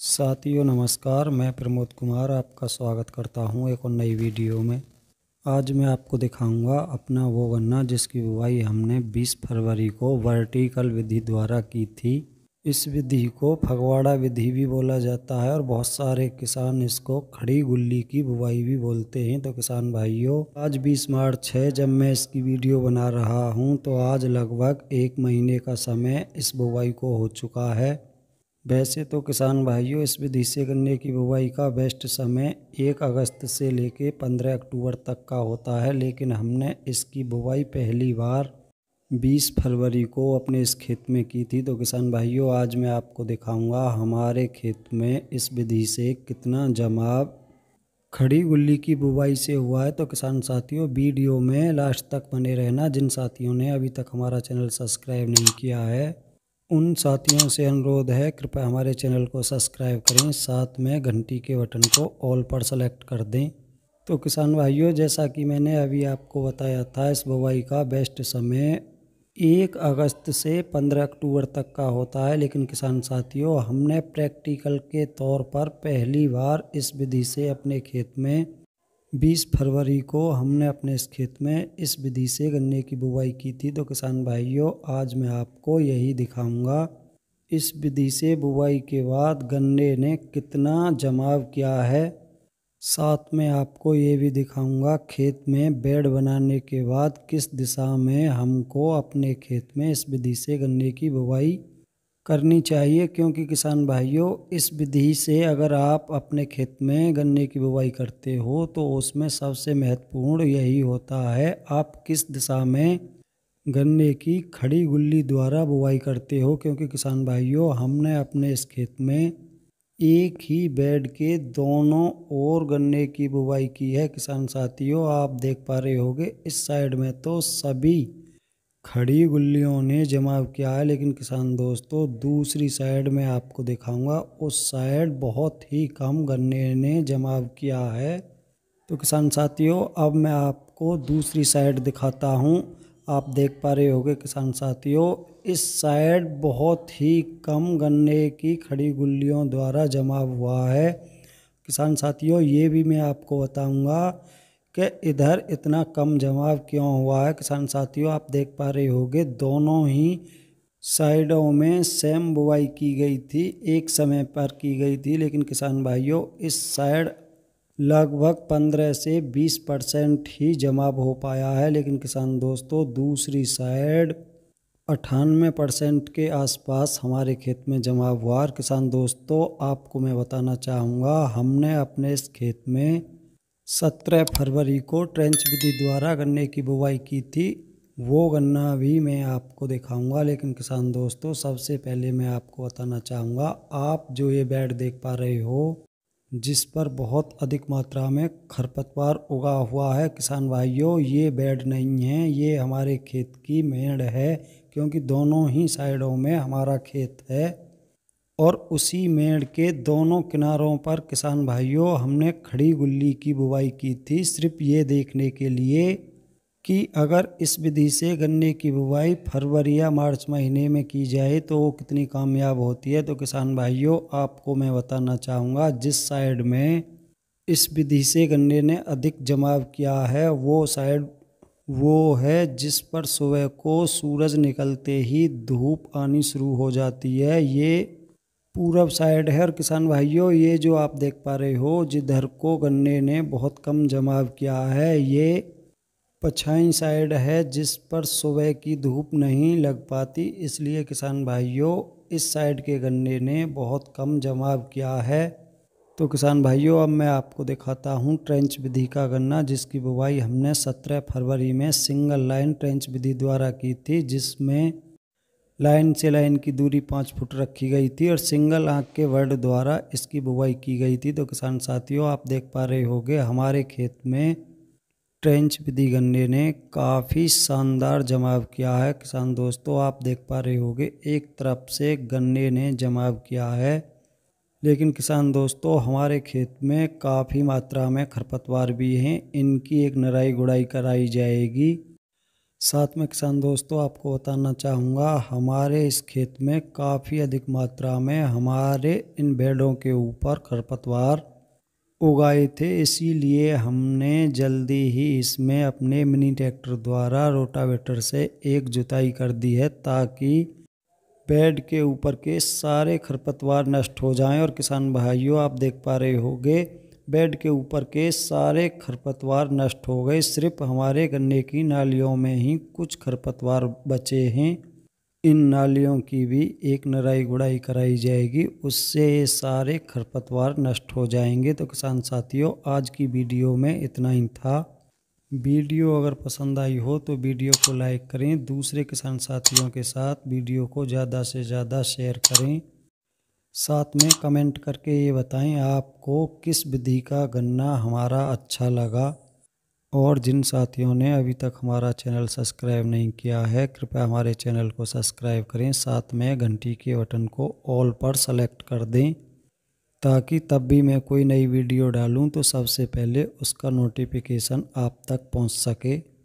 साथियों नमस्कार मैं प्रमोद कुमार आपका स्वागत करता हूं एक और नई वीडियो में आज मैं आपको दिखाऊंगा अपना वो गन्ना जिसकी बुवाई हमने 20 फरवरी को वर्टिकल विधि द्वारा की थी इस विधि को फगवाड़ा विधि भी बोला जाता है और बहुत सारे किसान इसको खड़ी गुल्ली की बुआई भी बोलते हैं तो किसान भाइयों आज 20 मार्च है जब मैं इसकी वीडियो बना रहा हूं तो आज लगभग एक महीने का समय इस बुवाई को हो चुका है वैसे तो किसान भाइयों इस विधि से गन्ने की बुवाई का बेस्ट समय एक अगस्त से लेके पंद्रह अक्टूबर तक का होता है लेकिन हमने इसकी बुवाई पहली बार बीस फरवरी को अपने इस खेत में की थी तो किसान भाइयों आज मैं आपको दिखाऊंगा हमारे खेत में इस विधि से कितना जमाव खड़ी गुल्ली की बुवाई से हुआ है तो किसान साथियों वीडियो में लास्ट तक बने रहना जिन साथियों ने अभी तक हमारा चैनल सब्सक्राइब नहीं किया है उन साथियों से अनुरोध है कृपया हमारे चैनल को सब्सक्राइब करें साथ में घंटी के बटन को ऑल पर सेलेक्ट कर दें तो किसान भाइयों जैसा कि मैंने अभी आपको बताया था इस बुवाई का बेस्ट समय एक अगस्त से पंद्रह अक्टूबर तक का होता है लेकिन किसान साथियों हमने प्रैक्टिकल के तौर पर पहली बार इस विधि से अपने खेत में बीस फरवरी को हमने अपने इस खेत में इस विधि से गन्ने की बुवाई की थी तो किसान भाइयों आज मैं आपको यही दिखाऊंगा इस विधि से बुवाई के बाद गन्ने ने कितना जमाव किया है साथ में आपको ये भी दिखाऊंगा खेत में बेड बनाने के बाद किस दिशा में हमको अपने खेत में इस विधि से गन्ने की बुवाई करनी चाहिए क्योंकि किसान भाइयों इस विधि से अगर आप अपने खेत में गन्ने की बुवाई करते हो तो उसमें सबसे महत्वपूर्ण यही होता है आप किस दिशा में गन्ने की खड़ी गुल्ली द्वारा बुवाई करते हो क्योंकि किसान भाइयों हमने अपने इस खेत में एक ही बेड के दोनों ओर गन्ने की बुवाई की है किसान साथियों आप देख पा रहे होगे इस साइड में तो सभी खड़ी गुल्लियों ने जमाव किया है लेकिन किसान दोस्तों दूसरी साइड में आपको दिखाऊंगा उस साइड बहुत ही कम गन्ने ने जमाव किया है तो किसान साथियों अब मैं आपको दूसरी साइड दिखाता हूँ आप देख पा रहे होंगे किसान साथियों इस साइड बहुत ही कम गन्ने की खड़ी गुल्लियों द्वारा जमा हुआ है किसान साथियों ये भी मैं आपको बताऊँगा कि इधर इतना कम जमाव क्यों हुआ है किसान साथियों आप देख पा रहे होगे दोनों ही साइडों में सेम बुआई की गई थी एक समय पर की गई थी लेकिन किसान भाइयों इस साइड लगभग 15 से 20 परसेंट ही जमाव हो पाया है लेकिन किसान दोस्तों दूसरी साइड अट्ठानवे परसेंट के आसपास हमारे खेत में जमाव हुआ और किसान दोस्तों आपको मैं बताना चाहूँगा हमने अपने इस खेत में सत्रह फरवरी को ट्रेंच विधि द्वारा गन्ने की बुवाई की थी वो गन्ना भी मैं आपको दिखाऊंगा लेकिन किसान दोस्तों सबसे पहले मैं आपको बताना चाहूँगा आप जो ये बेड देख पा रहे हो जिस पर बहुत अधिक मात्रा में खरपतवार उगा हुआ है किसान भाइयों ये बेड नहीं है ये हमारे खेत की मेड़ है क्योंकि दोनों ही साइडों में हमारा खेत है और उसी मेड़ के दोनों किनारों पर किसान भाइयों हमने खड़ी गुल्ली की बुवाई की थी सिर्फ ये देखने के लिए कि अगर इस विधि से गन्ने की बुवाई फरवरी या मार्च महीने में की जाए तो वो कितनी कामयाब होती है तो किसान भाइयों आपको मैं बताना चाहूँगा जिस साइड में इस विधि से गन्ने ने अधिक जमाव किया है वो साइड वो है जिस पर सुबह को सूरज निकलते ही धूप आनी शुरू हो जाती है ये पूरब साइड है और किसान भाइयों ये जो आप देख पा रहे हो जिधर को गन्ने ने बहुत कम जमाव किया है ये पछाई साइड है जिस पर सुबह की धूप नहीं लग पाती इसलिए किसान भाइयों इस साइड के गन्ने ने बहुत कम जमाव किया है तो किसान भाइयों अब मैं आपको दिखाता हूँ ट्रेंच विधि का गन्ना जिसकी बुवाई हमने 17 फरवरी में सिंगल लाइन ट्रेंच विधि द्वारा की थी जिसमें लाइन से लाइन की दूरी पाँच फुट रखी गई थी और सिंगल आँख के वर्ड द्वारा इसकी बुवाई की गई थी तो किसान साथियों आप देख पा रहे होंगे हमारे खेत में ट्रेंच विधि गन्ने ने काफ़ी शानदार जमाव किया है किसान दोस्तों आप देख पा रहे होंगे एक तरफ से गन्ने ने जमाव किया है लेकिन किसान दोस्तों हमारे खेत में काफ़ी मात्रा में खरपतवार भी हैं इनकी एक नराई गुड़ाई कराई जाएगी साथ में किसान दोस्तों आपको बताना चाहूँगा हमारे इस खेत में काफ़ी अधिक मात्रा में हमारे इन बेडों के ऊपर खरपतवार उगाए थे इसीलिए हमने जल्दी ही इसमें अपने मिनी ट्रैक्टर द्वारा रोटावेटर से एक जुताई कर दी है ताकि बेड के ऊपर के सारे खरपतवार नष्ट हो जाएं और किसान भाइयों आप देख पा रहे होंगे बेड के ऊपर के सारे खरपतवार नष्ट हो गए सिर्फ हमारे गन्ने की नालियों में ही कुछ खरपतवार बचे हैं इन नालियों की भी एक नराई गुड़ाई कराई जाएगी उससे ये सारे खरपतवार नष्ट हो जाएंगे तो किसान साथियों आज की वीडियो में इतना ही था वीडियो अगर पसंद आई हो तो वीडियो को लाइक करें दूसरे किसान साथियों के साथ वीडियो को ज़्यादा से ज़्यादा शेयर करें साथ में कमेंट करके ये बताएं आपको किस विधि का गन्ना हमारा अच्छा लगा और जिन साथियों ने अभी तक हमारा चैनल सब्सक्राइब नहीं किया है कृपया हमारे चैनल को सब्सक्राइब करें साथ में घंटी के बटन को ऑल पर सेलेक्ट कर दें ताकि तब भी मैं कोई नई वीडियो डालूं तो सबसे पहले उसका नोटिफिकेशन आप तक पहुंच सके